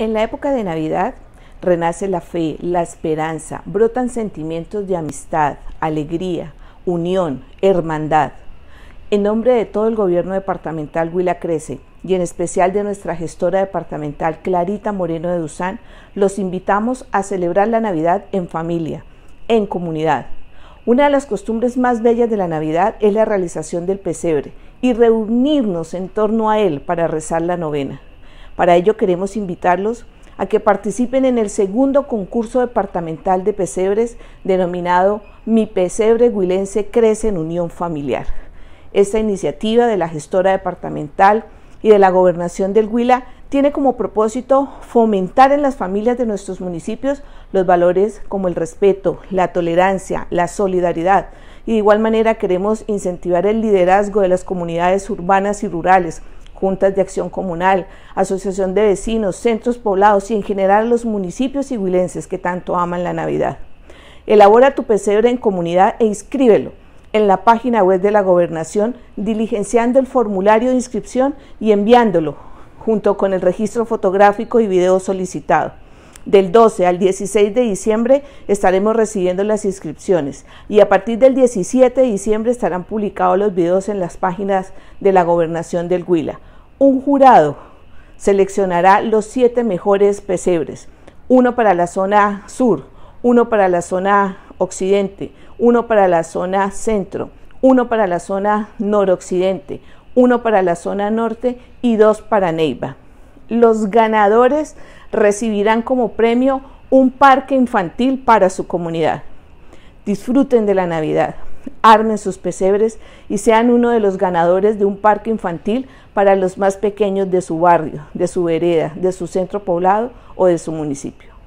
En la época de Navidad renace la fe, la esperanza, brotan sentimientos de amistad, alegría, unión, hermandad. En nombre de todo el gobierno departamental Huila Crece y en especial de nuestra gestora departamental Clarita Moreno de Duzán, los invitamos a celebrar la Navidad en familia, en comunidad. Una de las costumbres más bellas de la Navidad es la realización del pesebre y reunirnos en torno a él para rezar la novena. Para ello queremos invitarlos a que participen en el segundo concurso departamental de pesebres denominado Mi Pesebre Huilense Crece en Unión Familiar. Esta iniciativa de la gestora departamental y de la gobernación del Huila tiene como propósito fomentar en las familias de nuestros municipios los valores como el respeto, la tolerancia, la solidaridad y de igual manera queremos incentivar el liderazgo de las comunidades urbanas y rurales juntas de acción comunal, asociación de vecinos, centros poblados y en general los municipios huilenses que tanto aman la Navidad. Elabora tu pesebre en comunidad e inscríbelo en la página web de la gobernación diligenciando el formulario de inscripción y enviándolo junto con el registro fotográfico y video solicitado. Del 12 al 16 de diciembre estaremos recibiendo las inscripciones y a partir del 17 de diciembre estarán publicados los videos en las páginas de la Gobernación del Huila. Un jurado seleccionará los siete mejores pesebres, uno para la zona sur, uno para la zona occidente, uno para la zona centro, uno para la zona noroccidente, uno para la zona norte y dos para Neiva. Los ganadores recibirán como premio un parque infantil para su comunidad. Disfruten de la Navidad armen sus pesebres y sean uno de los ganadores de un parque infantil para los más pequeños de su barrio, de su vereda, de su centro poblado o de su municipio.